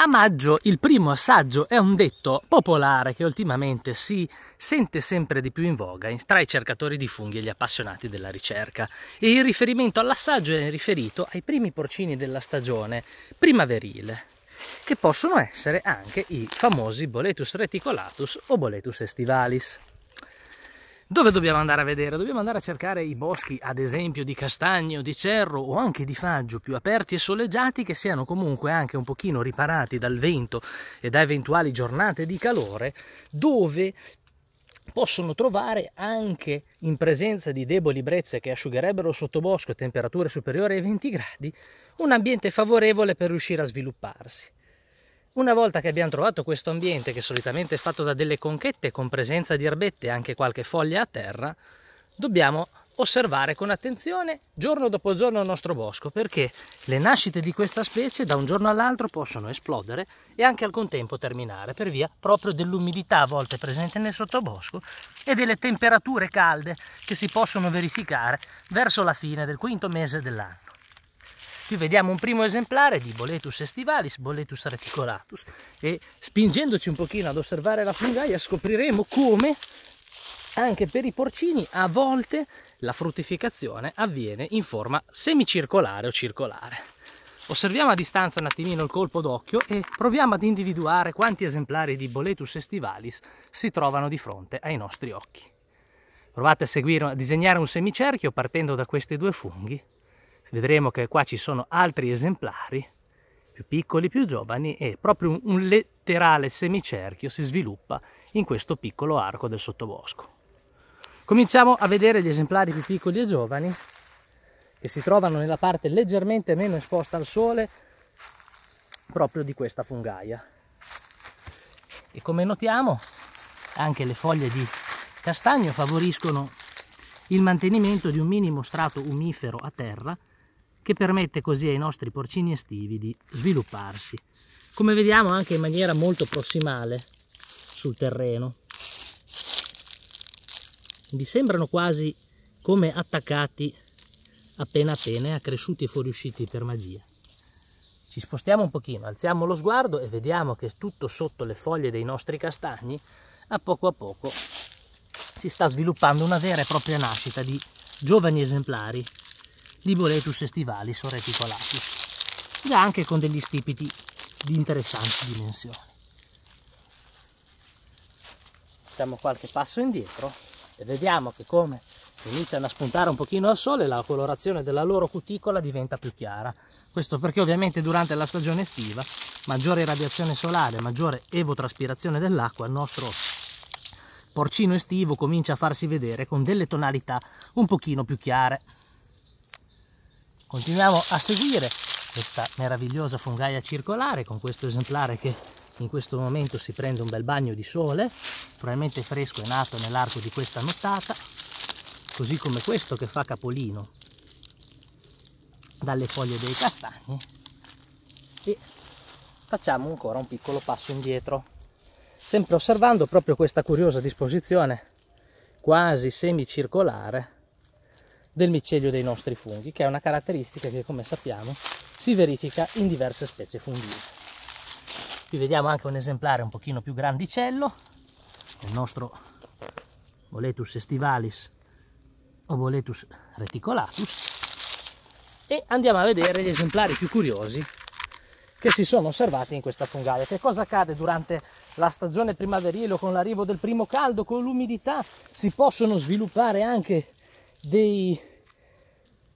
A maggio il primo assaggio è un detto popolare che ultimamente si sente sempre di più in voga tra i cercatori di funghi e gli appassionati della ricerca e il riferimento all'assaggio è riferito ai primi porcini della stagione primaverile che possono essere anche i famosi Boletus reticolatus o Boletus estivalis. Dove dobbiamo andare a vedere? Dobbiamo andare a cercare i boschi, ad esempio, di castagno, di cerro o anche di faggio più aperti e soleggiati che siano comunque anche un pochino riparati dal vento e da eventuali giornate di calore, dove possono trovare anche in presenza di deboli brezze che asciugherebbero sottobosco a temperature superiori ai 20 gradi un ambiente favorevole per riuscire a svilupparsi. Una volta che abbiamo trovato questo ambiente, che solitamente è fatto da delle conchette con presenza di erbette e anche qualche foglia a terra, dobbiamo osservare con attenzione giorno dopo giorno il nostro bosco perché le nascite di questa specie da un giorno all'altro possono esplodere e anche al contempo terminare per via proprio dell'umidità a volte presente nel sottobosco e delle temperature calde che si possono verificare verso la fine del quinto mese dell'anno. Qui vediamo un primo esemplare di Boletus estivalis, Boletus reticolatus e spingendoci un pochino ad osservare la fungaia scopriremo come anche per i porcini a volte la fruttificazione avviene in forma semicircolare o circolare. Osserviamo a distanza un attimino il colpo d'occhio e proviamo ad individuare quanti esemplari di Boletus estivalis si trovano di fronte ai nostri occhi. Provate a, seguire, a disegnare un semicerchio partendo da questi due funghi vedremo che qua ci sono altri esemplari più piccoli, più giovani e proprio un, letterale semicerchio si sviluppa in questo piccolo arco del sottobosco. Cominciamo a vedere gli esemplari più piccoli e giovani che si trovano nella parte leggermente meno esposta al sole proprio di questa fungaia. E come notiamo anche le foglie di castagno favoriscono il mantenimento di un minimo strato umifero a terra che permette così ai nostri porcini estivi di svilupparsi, come vediamo anche in maniera molto prossimale sul terreno. Mi sembrano quasi come attaccati appena appena accresciuti e fuoriusciti per magia. Ci spostiamo un pochino, alziamo lo sguardo e vediamo che tutto sotto le foglie dei nostri castagni a poco a poco si sta sviluppando una vera e propria nascita di giovani esemplari Liboletus estivalis o reticolatus, già anche con degli stipiti di interessanti dimensioni. Facciamo qualche passo indietro e vediamo che come iniziano a spuntare un pochino al sole la colorazione della loro cuticola diventa più chiara. Questo perché ovviamente durante la stagione estiva maggiore radiazione solare, maggiore evotraspirazione dell'acqua, il nostro porcino estivo comincia a farsi vedere con delle tonalità un pochino più chiare. Continuiamo a seguire questa meravigliosa fungaia circolare con questo esemplare che in questo momento si prende un bel bagno di sole, probabilmente fresco è nato nell'arco di questa nottata, così come questo che fa capolino dalle foglie dei castagni e facciamo ancora un piccolo passo indietro, sempre osservando proprio questa curiosa disposizione quasi semicircolare del micelio dei nostri funghi, che è una caratteristica che come sappiamo si verifica in diverse specie fungine. Qui vediamo anche un esemplare un pochino più grandicello, il nostro Boletus estivalis o Boletus reticolatus, e andiamo a vedere gli esemplari più curiosi che si sono osservati in questa fungaria. Che cosa accade durante la stagione primaverile con l'arrivo del primo caldo, con l'umidità? Si possono sviluppare anche dei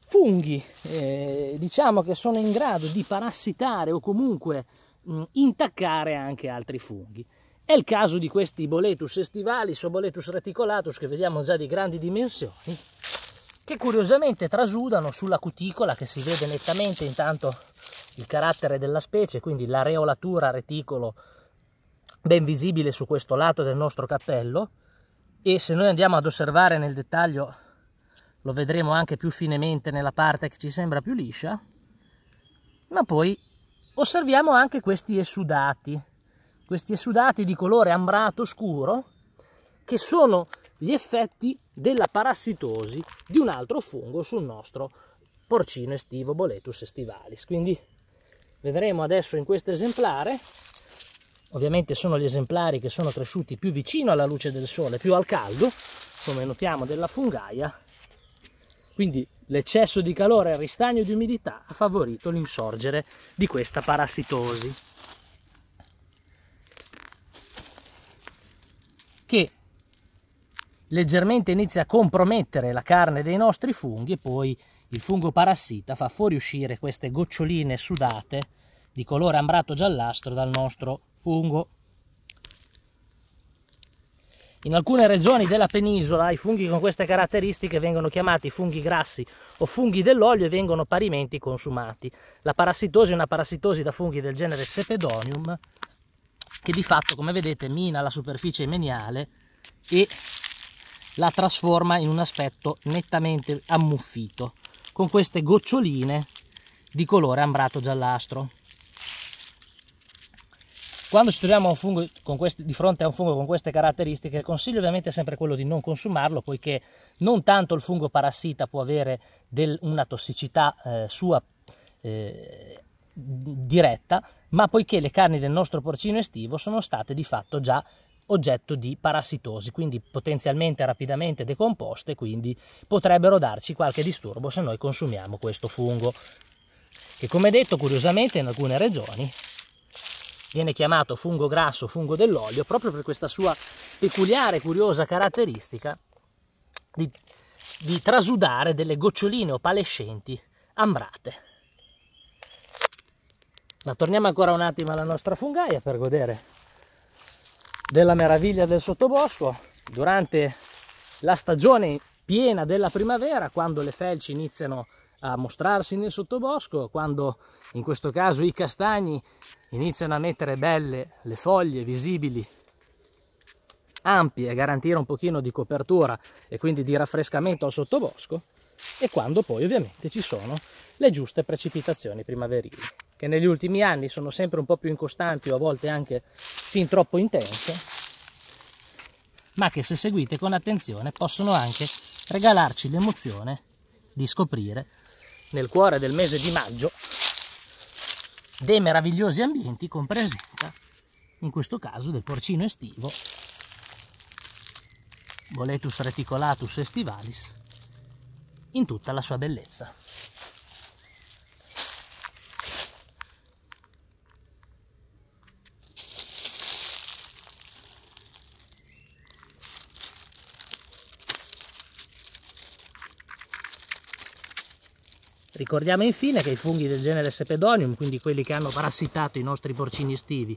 funghi, eh, diciamo che sono in grado di parassitare o comunque mh, intaccare anche altri funghi. È il caso di questi Boletus estivalis o Boletus reticolatus che vediamo già di grandi dimensioni, che curiosamente trasudano sulla cuticola che si vede nettamente intanto il carattere della specie, quindi l'areolatura reticolo ben visibile su questo lato del nostro cappello e se noi andiamo ad osservare nel dettaglio lo vedremo anche più finemente nella parte che ci sembra più liscia, ma poi osserviamo anche questi essudati questi essudati di colore ambrato scuro che sono gli effetti della parassitosi di un altro fungo sul nostro porcino estivo Boletus estivalis. Quindi vedremo adesso in questo esemplare, ovviamente sono gli esemplari che sono cresciuti più vicino alla luce del sole, più al caldo, come notiamo della fungaia, quindi l'eccesso di calore e il ristagno di umidità ha favorito l'insorgere di questa parassitosi. Che leggermente inizia a compromettere la carne dei nostri funghi e poi il fungo parassita fa fuoriuscire queste goccioline sudate di colore ambrato giallastro dal nostro fungo. In alcune regioni della penisola i funghi con queste caratteristiche vengono chiamati funghi grassi o funghi dell'olio e vengono parimenti consumati. La parassitosi è una parassitosi da funghi del genere Sepedonium che di fatto come vedete mina la superficie meniale e la trasforma in un aspetto nettamente ammuffito con queste goccioline di colore ambrato giallastro. Quando ci troviamo questi, di fronte a un fungo con queste caratteristiche, il consiglio ovviamente è sempre quello di non consumarlo, poiché non tanto il fungo parassita può avere del, una tossicità eh, sua eh, diretta, ma poiché le carni del nostro porcino estivo sono state di fatto già oggetto di parassitosi, quindi potenzialmente rapidamente decomposte, quindi potrebbero darci qualche disturbo se noi consumiamo questo fungo, che come detto curiosamente in alcune regioni viene chiamato fungo grasso, fungo dell'olio, proprio per questa sua peculiare, curiosa caratteristica di, di trasudare delle goccioline opalescenti ambrate. Ma torniamo ancora un attimo alla nostra fungaia per godere della meraviglia del sottobosco. Durante la stagione piena della primavera, quando le felci iniziano a mostrarsi nel sottobosco, quando in questo caso i castagni iniziano a mettere belle le foglie visibili ampie a garantire un pochino di copertura e quindi di raffrescamento al sottobosco e quando poi ovviamente ci sono le giuste precipitazioni primaverili che negli ultimi anni sono sempre un po' più incostanti o a volte anche fin troppo intense ma che se seguite con attenzione possono anche regalarci l'emozione di scoprire nel cuore del mese di maggio dei meravigliosi ambienti con presenza, in questo caso, del porcino estivo Boletus reticolatus estivalis in tutta la sua bellezza. Ricordiamo infine che i funghi del genere Sepedonium, quindi quelli che hanno parassitato i nostri porcini estivi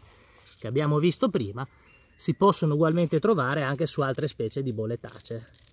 che abbiamo visto prima, si possono ugualmente trovare anche su altre specie di boletacee,